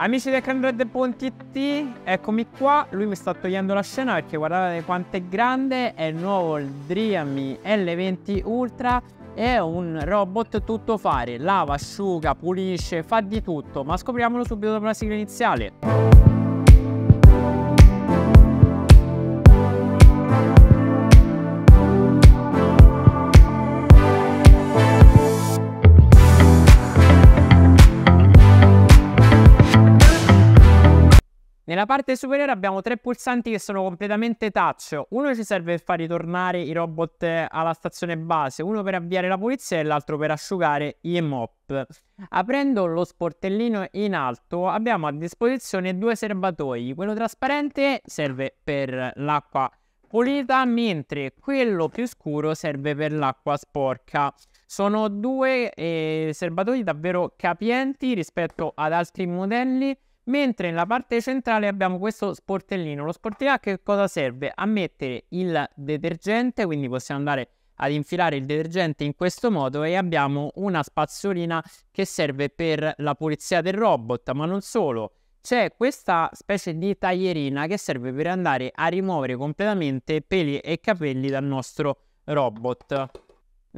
Amici del canale eccomi qua, lui mi sta togliendo la scena perché guardate quanto è grande, è il nuovo Dreamy L20 Ultra, è un robot tutto fare, lava, asciuga, pulisce, fa di tutto, ma scopriamolo subito dopo la sigla iniziale. Nella parte superiore abbiamo tre pulsanti che sono completamente touch. Uno ci serve per far ritornare i robot alla stazione base, uno per avviare la pulizia e l'altro per asciugare i mop. Aprendo lo sportellino in alto abbiamo a disposizione due serbatoi. Quello trasparente serve per l'acqua pulita, mentre quello più scuro serve per l'acqua sporca. Sono due eh, serbatoi davvero capienti rispetto ad altri modelli mentre nella parte centrale abbiamo questo sportellino. Lo sportellino a che cosa serve? A mettere il detergente, quindi possiamo andare ad infilare il detergente in questo modo e abbiamo una spazzolina che serve per la pulizia del robot, ma non solo. C'è questa specie di taglierina che serve per andare a rimuovere completamente peli e capelli dal nostro robot.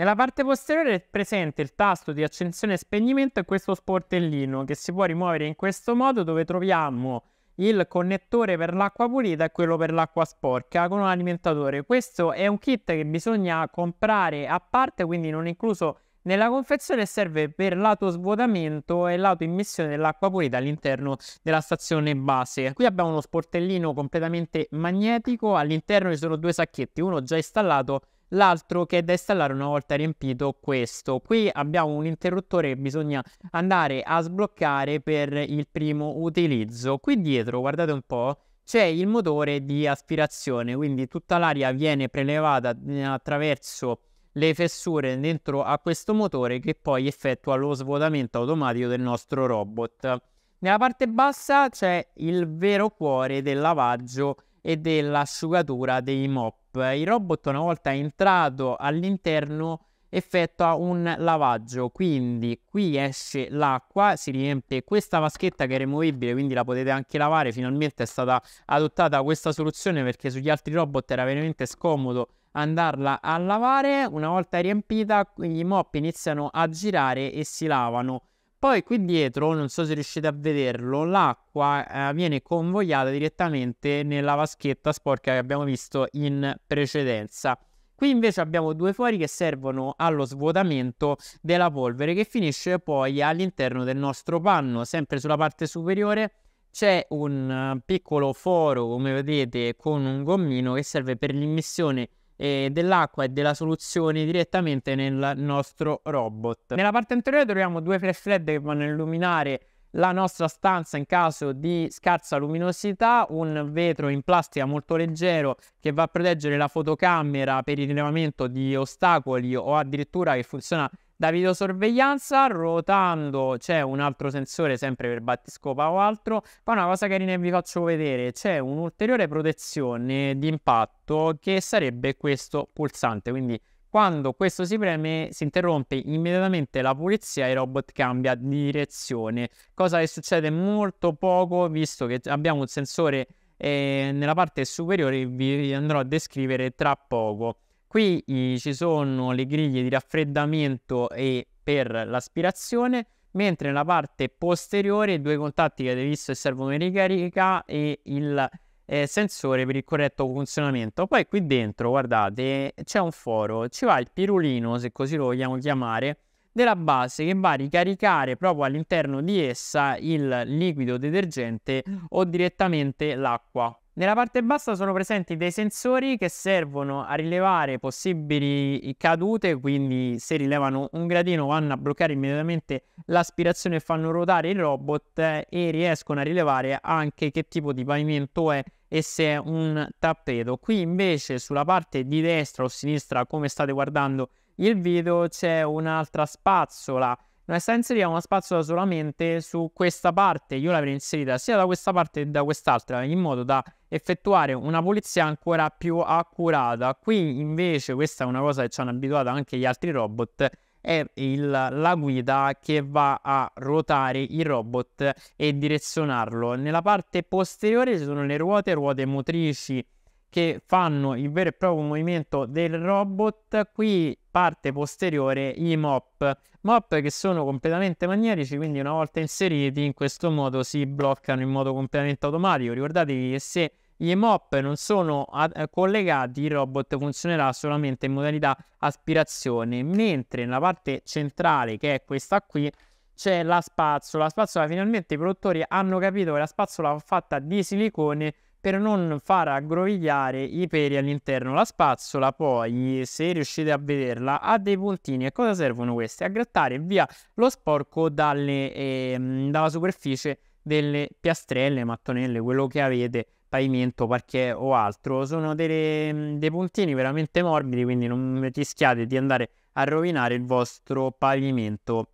Nella parte posteriore è presente il tasto di accensione e spegnimento e questo sportellino che si può rimuovere in questo modo dove troviamo il connettore per l'acqua pulita e quello per l'acqua sporca con un alimentatore. Questo è un kit che bisogna comprare a parte, quindi non è incluso nella confezione serve per l'autosvuotamento e l'autoimmissione dell'acqua pulita all'interno della stazione base. Qui abbiamo uno sportellino completamente magnetico, all'interno ci sono due sacchetti, uno già installato l'altro che è da installare una volta riempito questo. Qui abbiamo un interruttore che bisogna andare a sbloccare per il primo utilizzo. Qui dietro, guardate un po', c'è il motore di aspirazione, quindi tutta l'aria viene prelevata eh, attraverso le fessure dentro a questo motore che poi effettua lo svuotamento automatico del nostro robot. Nella parte bassa c'è il vero cuore del lavaggio e dell'asciugatura dei mop. Il robot una volta entrato all'interno effettua un lavaggio, quindi qui esce l'acqua, si riempie questa vaschetta che è removibile, quindi la potete anche lavare, finalmente è stata adottata questa soluzione perché sugli altri robot era veramente scomodo andarla a lavare, una volta riempita i mop iniziano a girare e si lavano poi qui dietro, non so se riuscite a vederlo, l'acqua eh, viene convogliata direttamente nella vaschetta sporca che abbiamo visto in precedenza. Qui invece abbiamo due fori che servono allo svuotamento della polvere che finisce poi all'interno del nostro panno, sempre sulla parte superiore c'è un eh, piccolo foro, come vedete, con un gommino che serve per l'immissione eh, dell'acqua e della soluzione direttamente nel nostro robot. Nella parte anteriore troviamo due flash LED che vanno a illuminare la nostra stanza in caso di scarsa luminosità, un vetro in plastica molto leggero che va a proteggere la fotocamera per il rilevamento di ostacoli o addirittura che funziona da videosorveglianza, ruotando, c'è un altro sensore sempre per battiscopa o altro. Poi una cosa carina che vi faccio vedere, c'è un'ulteriore protezione di impatto che sarebbe questo pulsante. Quindi quando questo si preme si interrompe immediatamente la pulizia e il robot cambia direzione, cosa che succede molto poco visto che abbiamo un sensore eh, nella parte superiore che vi andrò a descrivere tra poco. Qui ci sono le griglie di raffreddamento e per l'aspirazione, mentre nella parte posteriore i due contatti che avete visto il servo di ricarica e il eh, sensore per il corretto funzionamento. Poi qui dentro, guardate, c'è un foro, ci va il pirulino, se così lo vogliamo chiamare, della base che va a ricaricare proprio all'interno di essa il liquido detergente o direttamente l'acqua. Nella parte bassa sono presenti dei sensori che servono a rilevare possibili cadute, quindi se rilevano un gradino vanno a bloccare immediatamente l'aspirazione e fanno ruotare il robot e riescono a rilevare anche che tipo di pavimento è e se è un tappeto. Qui invece sulla parte di destra o sinistra, come state guardando il video, c'è un'altra spazzola sta inserita una spazzola solamente su questa parte. Io l'avrei inserita sia da questa parte che da quest'altra, in modo da effettuare una pulizia ancora più accurata. Qui invece, questa è una cosa che ci hanno abituato anche gli altri robot, è il, la guida che va a ruotare il robot e direzionarlo. Nella parte posteriore ci sono le ruote, ruote motrici che fanno il vero e proprio movimento del robot. Qui parte posteriore i mop. Mop che sono completamente magnetici, quindi una volta inseriti in questo modo si bloccano in modo completamente automatico. Ricordatevi che se gli mop non sono ad- eh, collegati, il robot funzionerà solamente in modalità aspirazione, mentre nella parte centrale, che è questa qui, c'è la spazzola. La spazzola finalmente i produttori hanno capito che la spazzola fatta di silicone per non far aggrovigliare i peli all'interno. La spazzola poi, se riuscite a vederla, ha dei puntini. E cosa servono questi? A grattare via lo sporco dalle, eh, dalla superficie delle piastrelle, mattonelle, quello che avete, pavimento, parquet o altro. Sono delle, ehm, dei puntini veramente morbidi, quindi non rischiate di andare a rovinare il vostro pavimento.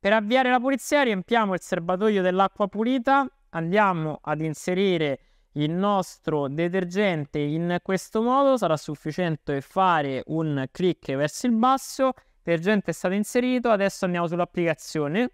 Per avviare la pulizia riempiamo il serbatoio dell'acqua pulita, andiamo ad inserire il nostro detergente in questo modo sarà sufficiente fare un clic verso il basso detergente è stato inserito adesso andiamo sull'applicazione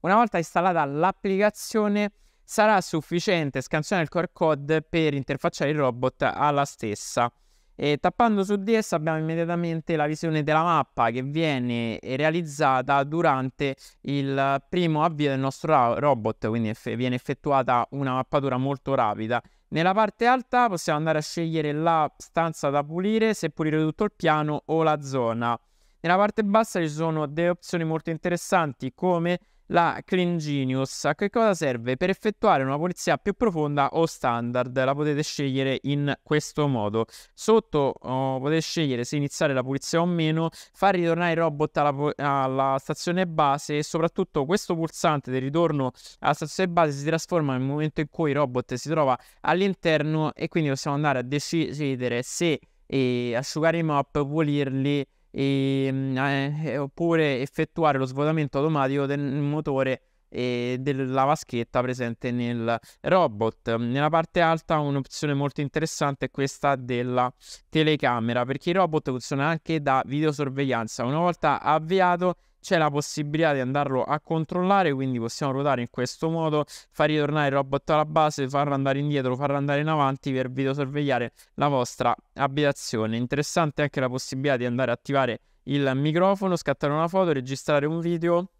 una volta installata l'applicazione sarà sufficiente scansionare il QR code per interfacciare il robot alla stessa e tappando su di essa abbiamo immediatamente la visione della mappa che viene realizzata durante il primo avvio del nostro robot, quindi eff viene effettuata una mappatura molto rapida nella parte alta possiamo andare a scegliere la stanza da pulire, se pulire tutto il piano o la zona. Nella parte bassa ci sono delle opzioni molto interessanti come la Clean Genius. A che cosa serve? Per effettuare una pulizia più profonda o standard, la potete scegliere in questo modo. Sotto oh, potete scegliere se iniziare la pulizia o meno, far ritornare il robot alla, alla, stazione base e soprattutto questo pulsante del ritorno alla stazione base si trasforma nel momento in cui il robot si trova all'interno e quindi possiamo andare a decidere se eh, asciugare i mop, pulirli e, ehm, eh, eh, oppure effettuare lo svuotamento automatico del motore e eh, della vaschetta presente nel robot. Nella parte alta un'opzione molto interessante è questa della telecamera perché il robot funziona anche da videosorveglianza. Una volta avviato c'è la possibilità di andarlo a controllare, quindi possiamo ruotare in questo modo, far ritornare il robot alla base, farlo andare indietro, farlo andare in avanti per videosorvegliare la vostra abitazione. Interessante anche la possibilità di andare a attivare il microfono, scattare una foto, registrare un video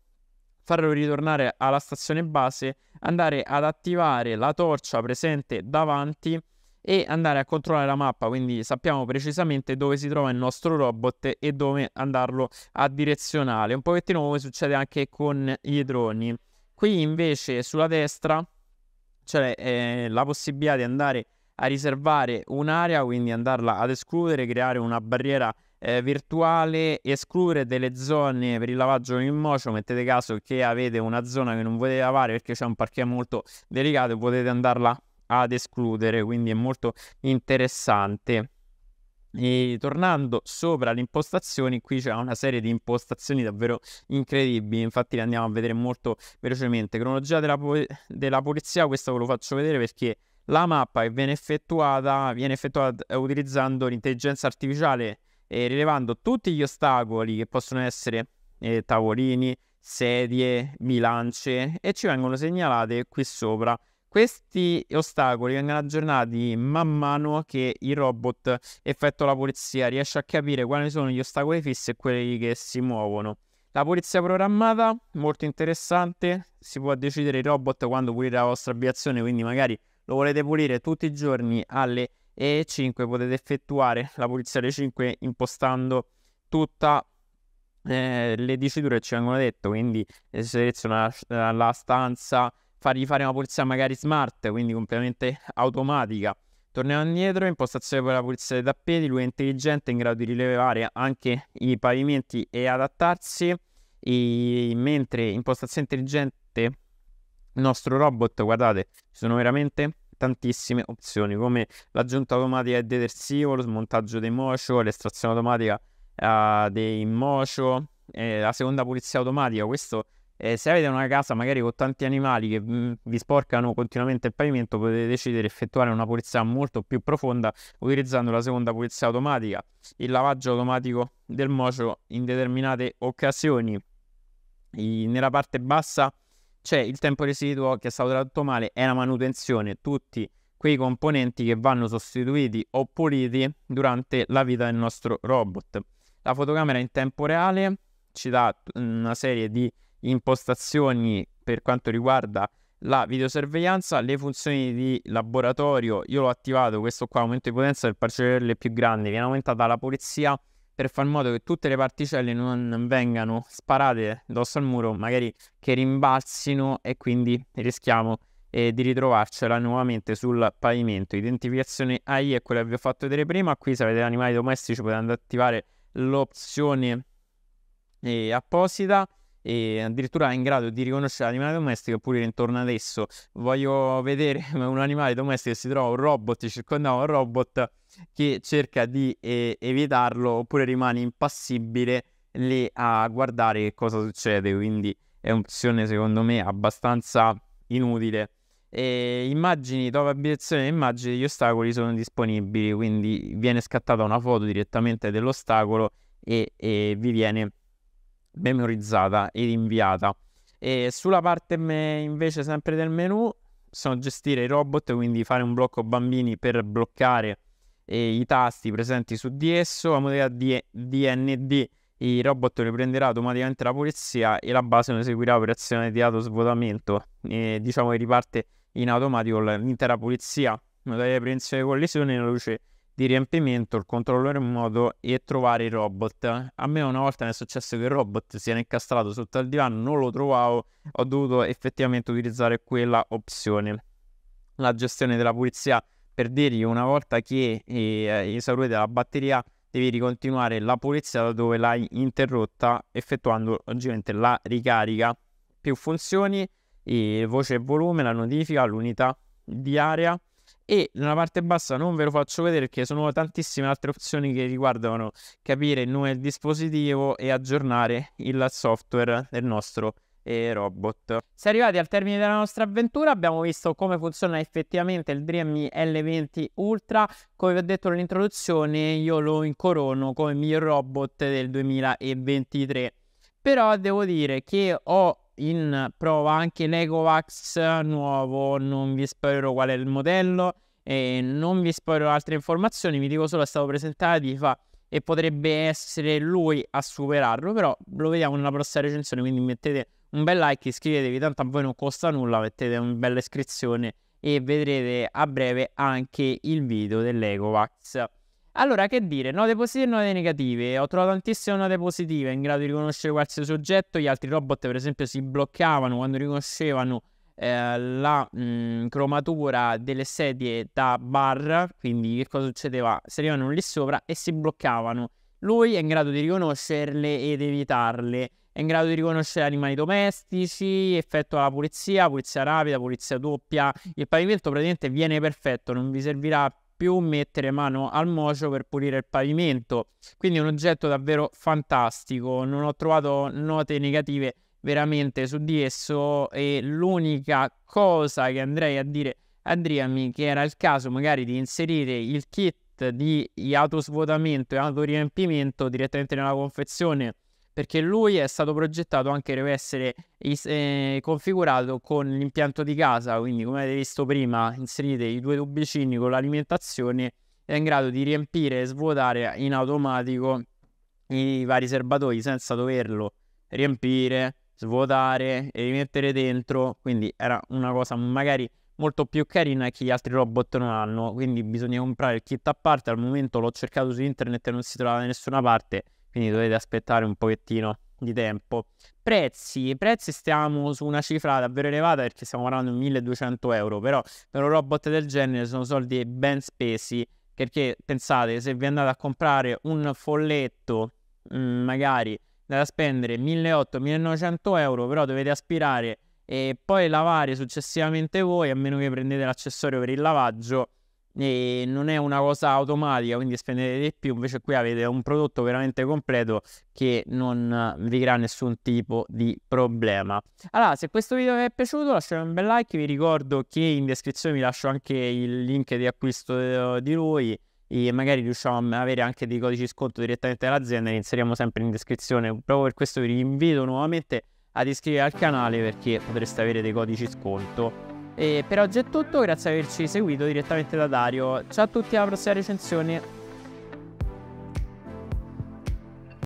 farlo ritornare alla stazione base, andare ad attivare la torcia presente davanti e andare a controllare la mappa, quindi sappiamo precisamente dove si trova il nostro robot e dove andarlo a direzionare, un pochettino come succede anche con i droni. Qui invece sulla destra c'è cioè, eh, la possibilità di andare a riservare un'area, quindi andarla ad escludere, creare una barriera eh, virtuale, escludere delle zone per il lavaggio in motion, mettete caso che avete una zona che non volete lavare perché c'è un parcheggio molto delicato e potete andarla ad escludere, quindi è molto interessante. E tornando sopra le impostazioni, qui c'è una serie di impostazioni davvero incredibili, infatti le andiamo a vedere molto velocemente. Cronologia della, po- della polizia, questo ve lo faccio vedere perché la mappa che viene effettuata viene effettuata utilizzando l'intelligenza artificiale e rilevando tutti gli ostacoli che possono essere eh, tavolini, sedie, bilance e ci vengono segnalate qui sopra questi ostacoli vengono aggiornati man mano che il robot effettua la pulizia, riesce a capire quali sono gli ostacoli fissi e quelli che si muovono. La pulizia programmata, molto interessante, si può decidere il robot quando pulire la vostra abitazione, quindi magari lo volete pulire tutti i giorni alle 5, potete effettuare la pulizia alle 5 impostando tutte eh, le diciture che ci vengono detto, quindi eh, seleziona la stanza, fargli fare una pulizia magari smart, quindi completamente automatica. Torniamo indietro, impostazione per la pulizia dei tappeti, lui è intelligente, in grado di rilevare anche i pavimenti e adattarsi, e, mentre impostazione intelligente, il nostro robot, guardate, ci sono veramente tantissime opzioni come l'aggiunta automatica del detersivo, lo smontaggio dei mocio, l'estrazione automatica uh, dei mocio, eh, la seconda pulizia automatica, questo eh, se avete una casa magari con tanti animali che mh, mm, vi sporcano continuamente il pavimento, potete decidere di effettuare una pulizia molto più profonda utilizzando la seconda pulizia automatica, il lavaggio automatico del mocio in determinate occasioni. I, nella parte bassa c'è il tempo residuo che è stato tradotto male, e la manutenzione, tutti quei componenti che vanno sostituiti o puliti durante la vita del nostro robot. La fotocamera in tempo reale ci dà una serie di impostazioni per quanto riguarda la videosorveglianza, le funzioni di laboratorio, io l'ho attivato questo qua, aumento di potenza per particelle più grandi, viene aumentata la pulizia per far in modo che tutte le particelle non vengano sparate addosso al muro, magari che rimbalzino e quindi rischiamo eh, di ritrovarcela nuovamente sul pavimento. Identificazione AI è quella che vi ho fatto vedere prima, qui se avete animali domestici potete attivare l'opzione eh, apposita e addirittura è in grado di riconoscere l'animale domestico oppure intorno ad esso. Voglio vedere un animale domestico che si trova un robot, circondato da un robot che cerca di eh, evitarlo oppure rimane impassibile lì a guardare che cosa succede, quindi è un'opzione secondo me abbastanza inutile. E immagini, dopo abitazione delle immagini, gli ostacoli sono disponibili, quindi viene scattata una foto direttamente dell'ostacolo e, e vi viene memorizzata ed inviata. E sulla parte invece sempre del menu sono gestire i robot, quindi fare un blocco bambini per bloccare eh, i tasti presenti su di esso, la modalità D- DND il robot riprenderà automaticamente la polizia e la base non eseguirà operazione di autosvuotamento, e, diciamo che riparte in automatico l'intera polizia, modalità di prevenzione di collisione la luce di riempimento, il controllore in modo e trovare i robot. A me una volta mi è successo che il robot si era incastrato sotto al divano, non lo trovavo, ho dovuto effettivamente utilizzare quella opzione. La gestione della pulizia, per dirgli una volta che eh, esaurite la batteria, devi ricontinuare la pulizia da dove l'hai interrotta, effettuando ovviamente la ricarica. Più funzioni, eh, voce e volume, la notifica, l'unità di area e nella parte bassa non ve lo faccio vedere perché sono tantissime altre opzioni che riguardano capire il nome del dispositivo e aggiornare il software del nostro e eh, robot. Si è arrivati al termine della nostra avventura, abbiamo visto come funziona effettivamente il Dreamy L20 Ultra, come vi ho detto nell'introduzione io lo incorono come miglior robot del 2023. Però devo dire che ho in prova anche l'Ecovax nuovo, non vi spoilerò qual è il modello e non vi spoilerò altre informazioni, vi dico solo è stato presentato di fa e potrebbe essere lui a superarlo, però lo vediamo nella prossima recensione, quindi mettete un bel like, iscrivetevi, tanto a voi non costa nulla, mettete una bella iscrizione e vedrete a breve anche il video dell'Ecovax. Allora, che dire, note positive e note negative. Ho trovato tantissime note positive, in grado di riconoscere qualsiasi oggetto. Gli altri robot, per esempio, si bloccavano quando riconoscevano eh, la mh, mm, cromatura delle sedie da bar. Quindi, che cosa succedeva? Si arrivano lì sopra e si bloccavano. Lui è in grado di riconoscerle ed evitarle. È in grado di riconoscere animali domestici, effettua la pulizia, pulizia rapida, pulizia doppia. Il pavimento praticamente viene perfetto, non vi servirà più mettere mano al mocio per pulire il pavimento. Quindi un oggetto davvero fantastico, non ho trovato note negative veramente su di esso e l'unica cosa che andrei a dire a Driami che era il caso magari di inserire il kit di autosvuotamento e autoriempimento direttamente nella confezione perché lui è stato progettato anche per essere eh, configurato con l'impianto di casa, quindi come avete visto prima inserite i due tubicini con l'alimentazione è in grado di riempire e svuotare in automatico i vari serbatoi senza doverlo riempire, svuotare e rimettere dentro, quindi era una cosa magari molto più carina che gli altri robot non hanno, quindi bisogna comprare il kit a parte, al momento l'ho cercato su internet e non si trova da nessuna parte quindi dovete aspettare un pochettino di tempo. Prezzi, prezzi stiamo su una cifra davvero elevata perché stiamo parlando di 1200 euro, però per un robot del genere sono soldi ben spesi perché pensate se vi andate a comprare un folletto mh, mm, magari da spendere 1800-1900 euro, però dovete aspirare e poi lavare successivamente voi, a meno che prendete l'accessorio per il lavaggio, e non è una cosa automatica, quindi spendete di più. Invece qui avete un prodotto veramente completo che non vi crea nessun tipo di problema. Allora, se questo video vi è piaciuto lasciate un bel like, vi ricordo che in descrizione vi lascio anche il link di acquisto eh, di lui e magari riusciamo a avere anche dei codici sconto direttamente dall'azienda, li inseriamo sempre in descrizione. Proprio per questo vi invito nuovamente ad iscrivervi al canale perché potreste avere dei codici sconto e per oggi è tutto, grazie di averci seguito direttamente da Dario. Ciao a tutti, alla prossima recensione!